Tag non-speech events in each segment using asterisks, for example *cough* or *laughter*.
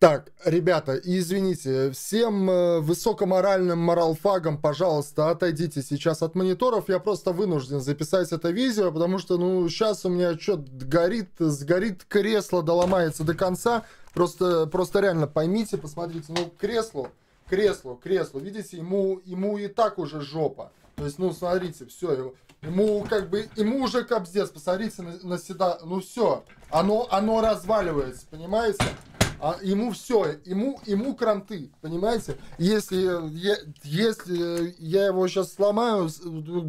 Так, ребята, извините, всем э, высокоморальным моралфагам, пожалуйста, отойдите сейчас от мониторов. Я просто вынужден записать это видео, потому что, ну, сейчас у меня что-то горит, сгорит кресло, доломается до конца. Просто, просто реально поймите, посмотрите, ну, кресло, кресло, кресло, видите, ему, ему и так уже жопа. То есть, ну, смотрите, все, ему как бы, ему уже капздец, посмотрите на, на седа, ну, все, оно, оно разваливается, понимаете? А ему все, ему, ему кранты, понимаете? Если я, если я его сейчас сломаю,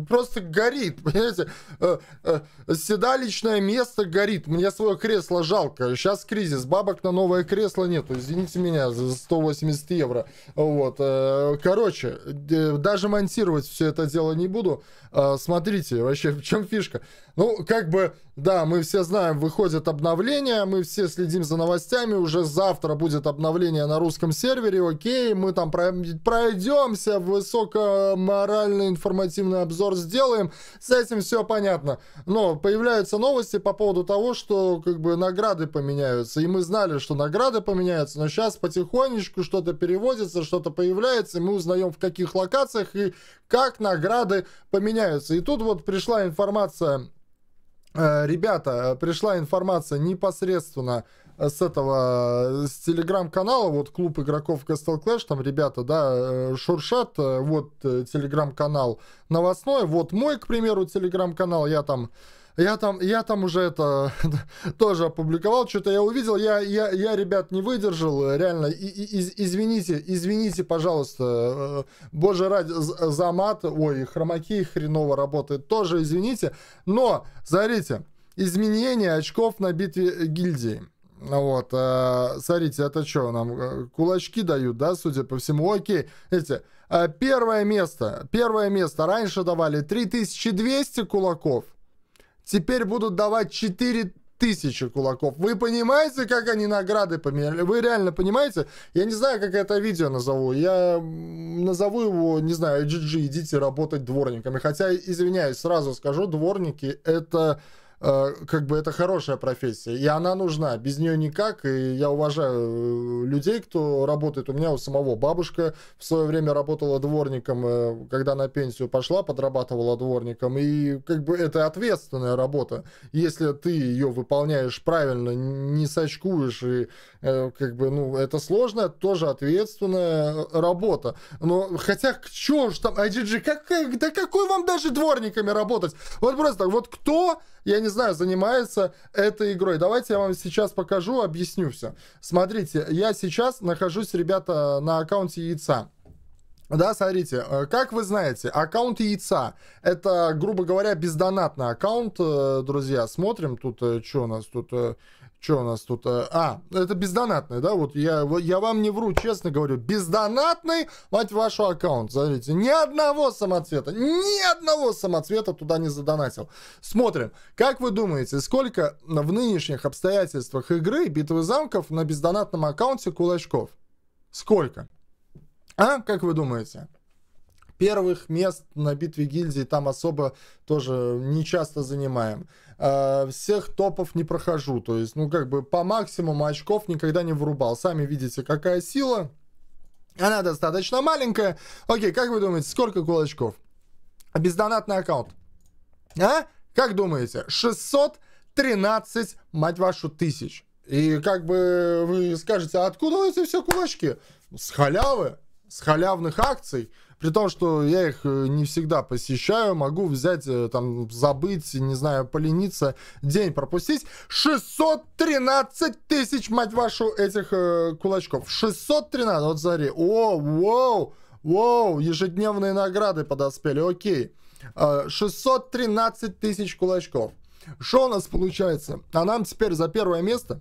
просто горит, понимаете? Э, э, Седалищное место горит. Мне свое кресло жалко. Сейчас кризис, бабок на новое кресло нету. Извините меня за 180 евро. Вот. Э, короче, даже монтировать все это дело не буду. Смотрите, вообще в чем фишка? Ну, как бы, да, мы все знаем, выходят обновления, мы все следим за новостями, уже за завтра будет обновление на русском сервере, окей, мы там пройдемся, высокоморальный информативный обзор сделаем, с этим все понятно. Но появляются новости по поводу того, что как бы награды поменяются, и мы знали, что награды поменяются, но сейчас потихонечку что-то переводится, что-то появляется, и мы узнаем в каких локациях и как награды поменяются. И тут вот пришла информация э, Ребята, пришла информация непосредственно с этого, э, с телеграм-канала, вот клуб игроков Castle Clash, там ребята, да, э, шуршат, э, вот телеграм-канал новостной, вот мой, к примеру, телеграм-канал, я там я там, я там уже это *laughs* тоже опубликовал, что-то я увидел, я, я, я, ребят, не выдержал, реально, и, и, из, извините, извините, пожалуйста, боже ради, за мат, ой, хромаки хреново работает, тоже извините, но, смотрите, изменение очков на битве гильдии. Ну вот. А, смотрите, это что, нам э, кулачки дают, да, судя по всему? Окей. Видите, э, первое место. Первое место. Раньше давали 3200 кулаков. Теперь будут давать 4 тысячи кулаков. Вы понимаете, как они награды поменяли? Вы реально понимаете? Я не знаю, как это видео назову. Я назову его, не знаю, GG, идите работать дворниками. Хотя, извиняюсь, сразу скажу, дворники это... Э, как бы это хорошая профессия, и она нужна, без нее никак, и я уважаю э, людей, кто работает, у меня у самого бабушка в свое время работала дворником, э, когда на пенсию пошла, подрабатывала дворником, и как бы это ответственная работа, если ты ее выполняешь правильно, не сочкуешь и Э, как бы, ну, это сложная, тоже ответственная э, работа. Но хотя, чё ж там, IGG, а, как, да какой вам даже дворниками работать? Вот просто, вот кто, я не знаю, занимается этой игрой? Давайте я вам сейчас покажу, объясню все. Смотрите, я сейчас нахожусь, ребята, на аккаунте яйца. Да, смотрите, э, как вы знаете, аккаунт яйца, это, грубо говоря, бездонатный аккаунт, друзья, смотрим, тут, что у нас тут, что у нас тут? Э, а, это бездонатный, да? Вот я, я вам не вру, честно говорю. Бездонатный, мать вашу аккаунт. Смотрите, ни одного самоцвета, ни одного самоцвета туда не задонатил. Смотрим. Как вы думаете, сколько в нынешних обстоятельствах игры битвы замков на бездонатном аккаунте кулачков? Сколько? А, как вы думаете? Первых мест на битве гильдии там особо тоже не часто занимаем. Э, всех топов не прохожу. То есть, ну, как бы по максимуму очков никогда не врубал. Сами видите, какая сила. Она достаточно маленькая. Окей, как вы думаете, сколько кулачков? Бездонатный аккаунт. А? Как думаете? 613, мать вашу, тысяч. И как бы вы скажете, «А откуда эти все кулачки? С халявы, с халявных акций. При том, что я их э, не всегда посещаю, могу взять, э, там, забыть, не знаю, полениться, день пропустить. 613 тысяч, мать вашу, этих э, кулачков. 613, вот смотри. О, воу, воу, ежедневные награды подоспели, окей. 613 э, тысяч кулачков. Что у нас получается? А нам теперь за первое место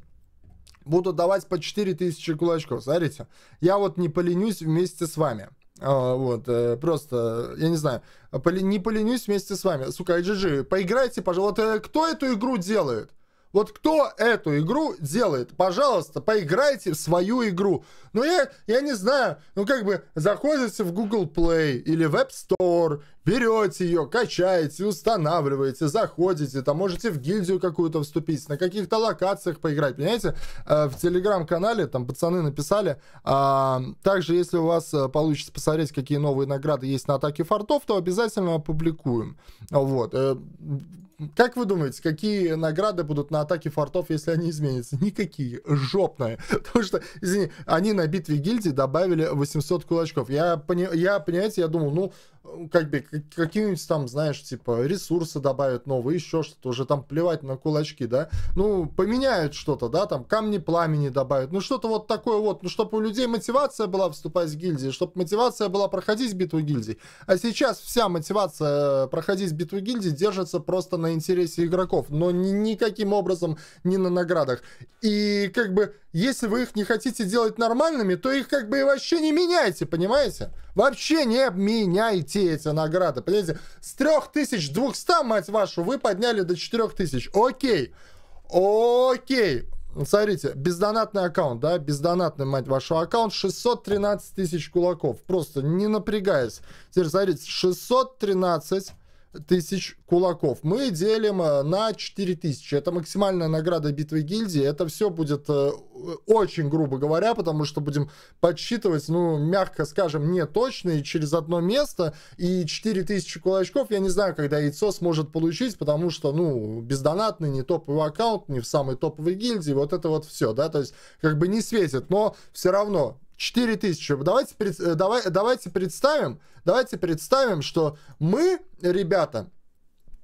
буду давать по 4000 кулачков. Смотрите, я вот не поленюсь вместе с вами. А, вот, э, просто, я не знаю, а не поленюсь вместе с вами. Сука, IGG, поиграйте, пожалуйста. Кто эту игру делает? Вот кто эту игру делает? Пожалуйста, поиграйте в свою игру. Ну, я, я не знаю, ну, как бы, заходите в Google Play или в App Store берете ее, качаете, устанавливаете, заходите, там можете в гильдию какую-то вступить, на каких-то локациях поиграть, понимаете? Э, в телеграм-канале, там пацаны написали, а, также если у вас э, получится посмотреть, какие новые награды есть на атаке фортов, то обязательно опубликуем. Вот. Э, как вы думаете, какие награды будут на атаке фортов, если они изменятся? Никакие. Жопные. *laughs* Потому что, извини, они на битве гильдии добавили 800 кулачков. Я, пони... я понимаете, я думал, ну, как бы какие-нибудь там, знаешь, типа ресурсы добавят новые, еще что-то, уже там плевать на кулачки, да, ну, поменяют что-то, да, там камни пламени добавят, ну, что-то вот такое вот, ну, чтобы у людей мотивация была вступать в гильдии, чтобы мотивация была проходить битву гильдий, а сейчас вся мотивация э, проходить битву гильдий держится просто на интересе игроков, но ни, никаким образом не на наградах, и как бы если вы их не хотите делать нормальными, то их как бы и вообще не меняйте, понимаете? Вообще не меняйте эти награды, понимаете? С 3200, мать вашу, вы подняли до 4000. Окей. Окей. Смотрите, бездонатный аккаунт, да, бездонатный, мать вашу, аккаунт 613 тысяч кулаков, просто не напрягаясь. Теперь, смотрите, 613 тысяч кулаков. Мы делим э, на 4 тысячи. Это максимальная награда битвы гильдии. Это все будет э, очень грубо говоря, потому что будем подсчитывать, ну, мягко скажем, не точно и через одно место. И 4 тысячи кулачков я не знаю, когда яйцо сможет получить, потому что, ну, бездонатный, не топовый аккаунт, не в самой топовой гильдии. Вот это вот все, да, то есть как бы не светит. Но все равно 4000. Давайте, э, давай, давайте представим, давайте представим, что мы, ребята,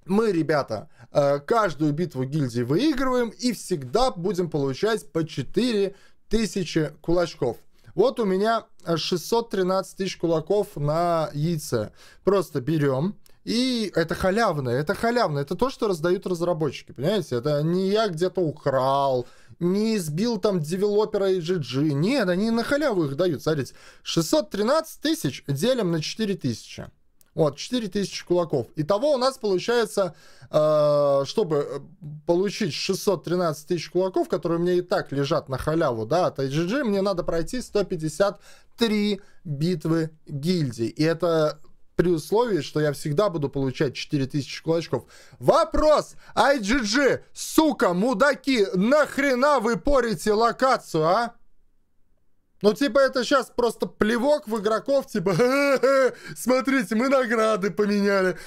мы, ребята, э, каждую битву гильдии выигрываем и всегда будем получать по 4000 кулачков. Вот у меня 613 тысяч кулаков на яйце. Просто берем. И это халявно, это халявно. Это то, что раздают разработчики, понимаете? Это не я где-то украл, не избил там девелопера и GG. Нет, они на халяву их дают. Смотрите, 613 тысяч делим на 4000 Вот, 4000 тысячи кулаков. Итого у нас получается, э, чтобы э, получить 613 тысяч кулаков, которые у меня и так лежат на халяву, да, от IGG, мне надо пройти 153 битвы гильдии И это при условии, что я всегда буду получать 4000 кулачков. Вопрос! IGG, сука, мудаки, нахрена вы порите локацию, а? Ну, типа, это сейчас просто плевок в игроков, типа, Ха -ха -ха, смотрите, мы награды поменяли. *laughs*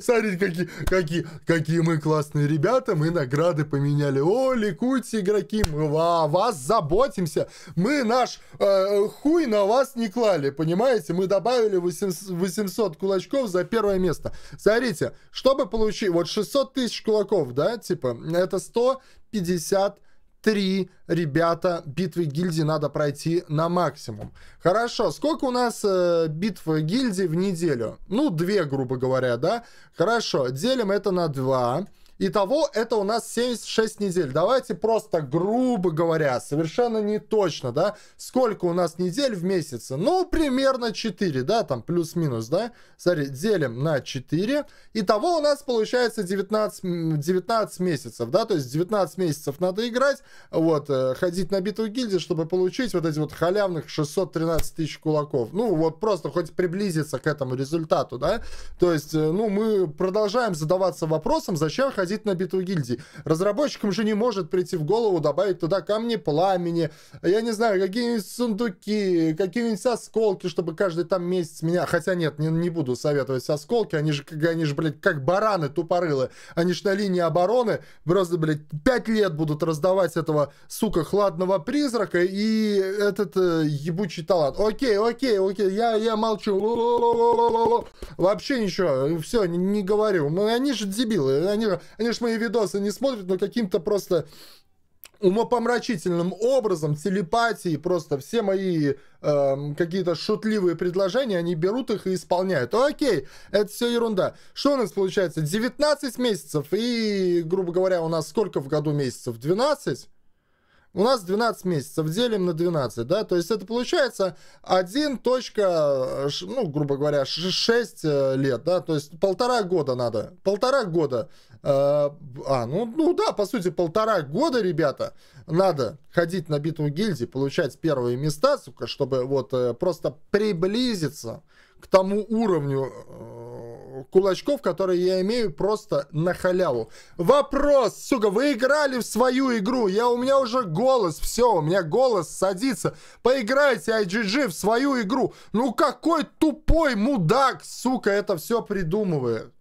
Смотрите, какие, какие, какие мы классные ребята, мы награды поменяли. О, ликуйте, игроки, мы о вас заботимся. Мы наш э, хуй на вас не клали, понимаете? Мы добавили 800, 800 кулачков за первое место. Смотрите, чтобы получить, вот 600 тысяч кулаков, да, типа, это 150 три ребята битвы гильдии надо пройти на максимум. Хорошо, сколько у нас э, битв гильдии в неделю? Ну, две, грубо говоря, да? Хорошо, делим это на два. Итого это у нас 76 недель. Давайте просто грубо говоря, совершенно не точно, да, сколько у нас недель в месяце? Ну, примерно 4, да, там плюс-минус, да. Смотри, делим на 4. Итого у нас получается 19, 19 месяцев, да, то есть 19 месяцев надо играть, вот, э, ходить на битву гильдии, чтобы получить вот эти вот халявных 613 тысяч кулаков. Ну, вот просто хоть приблизиться к этому результату, да. То есть, э, ну, мы продолжаем задаваться вопросом, зачем ходить приходить на битву гильдии Разработчикам же не может прийти в голову добавить туда камни пламени, я не знаю, какие-нибудь сундуки, какие-нибудь осколки, чтобы каждый там месяц меня... Хотя нет, не, не буду советовать осколки, они же, они же, блядь, как бараны тупорылы. Они же на линии обороны просто, блядь, пять лет будут раздавать этого, сука, хладного призрака и этот э, ебучий талант. Окей, окей, окей, я, я молчу. Вообще ничего, все, не, не говорю. Ну, они же дебилы, они же, они же мои видосы не смотрят, но каким-то просто умопомрачительным образом, телепатии, просто все мои э, какие-то шутливые предложения, они берут их и исполняют. Окей, это все ерунда. Что у нас получается? 19 месяцев и, грубо говоря, у нас сколько в году месяцев? 12? У нас 12 месяцев, делим на 12, да, то есть это получается 1. ну, грубо говоря, 6 э, лет, да, то есть полтора года надо, полтора года Э, а, ну, ну да, по сути, полтора года, ребята, надо ходить на битву гильдии, получать первые места, сука, чтобы вот э, просто приблизиться к тому уровню э, кулачков, которые я имею просто на халяву. Вопрос, сука, вы играли в свою игру, я, у меня уже голос, все, у меня голос садится. Поиграйте IGG в свою игру. Ну какой тупой мудак, сука, это все придумывает.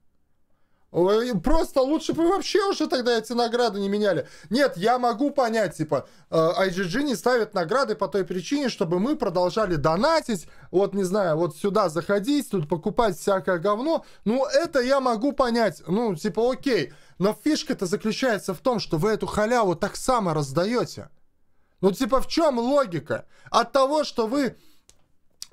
Э, просто лучше бы вообще уже тогда эти награды не меняли. Нет, я могу понять, типа, IGG э, не ставит награды по той причине, чтобы мы продолжали донатить, вот, не знаю, вот сюда заходить, тут покупать всякое говно. Ну, это я могу понять. Ну, типа, окей. Но фишка-то заключается в том, что вы эту халяву так само раздаете. Ну, типа, в чем логика? От того, что вы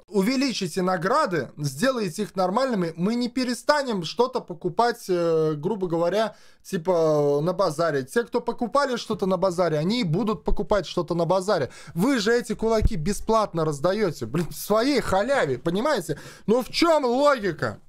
увеличите награды, сделайте их нормальными, мы не перестанем что-то покупать, э, грубо говоря, типа э, на базаре. Те, кто покупали что-то на базаре, они будут покупать что-то на базаре. Вы же эти кулаки бесплатно раздаете, блин, в своей халяве, понимаете? Ну в чем логика?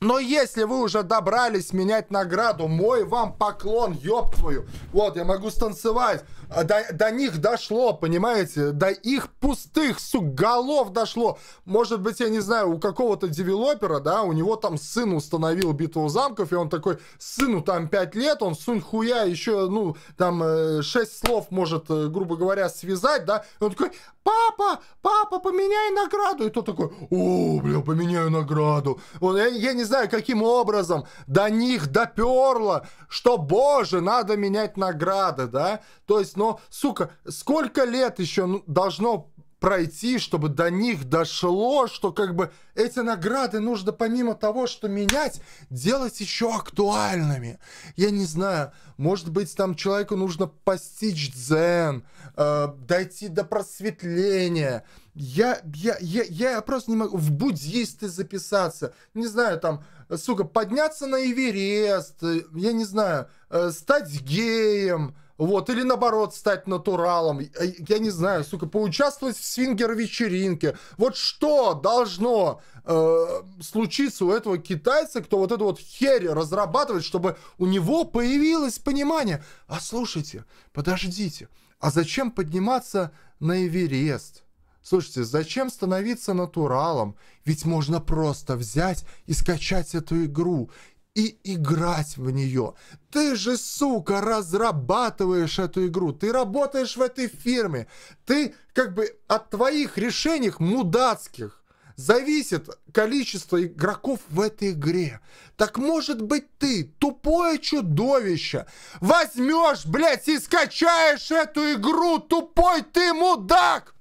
Но если вы уже добрались менять награду, мой вам поклон, ёб твою. Вот, я могу станцевать. А до, до них дошло, понимаете? До их пустых, сук, голов дошло. Может быть, я не знаю, у какого-то девелопера, да, у него там сын установил битву замков, и он такой, сыну там 5 лет, он сунь хуя еще, ну, там 6 э, слов может, э, грубо говоря, связать, да. И он такой, папа, папа, поменяй награду. И тот такой, о, бля, поменяю награду. Он, я, я не знаю, каким образом до них доперло, что, боже, надо менять награды, да? То есть, ну, сука, сколько лет еще ну, должно пройти, чтобы до них дошло, что как бы эти награды нужно помимо того, что менять, делать еще актуальными. Я не знаю, может быть, там человеку нужно постичь дзен, э, дойти до просветления. Я, я, я, я просто не могу в буддисты записаться. Не знаю, там, сука, подняться на Эверест, э, я не знаю, э, стать геем, вот, или наоборот, стать натуралом. Э, я не знаю, сука, поучаствовать в свингер-вечеринке. Вот что должно э, случиться у этого китайца, кто вот эту вот херь разрабатывает, чтобы у него появилось понимание. А слушайте, подождите, а зачем подниматься на Эверест? Слушайте, зачем становиться натуралом? Ведь можно просто взять и скачать эту игру и играть в нее. Ты же, сука, разрабатываешь эту игру, ты работаешь в этой фирме, ты как бы от твоих решений мудацких зависит количество игроков в этой игре. Так может быть ты, тупое чудовище, возьмешь, блядь, и скачаешь эту игру, тупой ты мудак!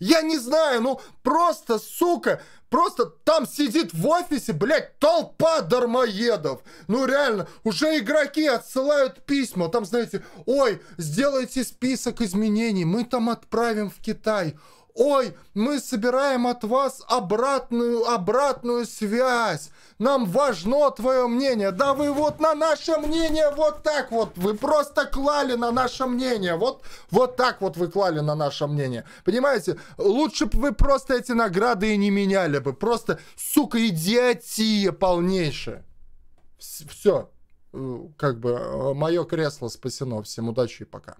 Я не знаю, ну просто, сука, просто там сидит в офисе, блядь, толпа дармоедов. Ну реально, уже игроки отсылают письма. Там, знаете, ой, сделайте список изменений, мы там отправим в Китай. Ой, мы собираем от вас обратную, обратную связь. Нам важно твое мнение. Да вы вот на наше мнение вот так вот. Вы просто клали на наше мнение. Вот, вот так вот вы клали на наше мнение. Понимаете? Лучше бы вы просто эти награды и не меняли бы. Просто, сука, идиотия полнейшая. Все. Э, как бы э, мое кресло спасено. Всем удачи и пока.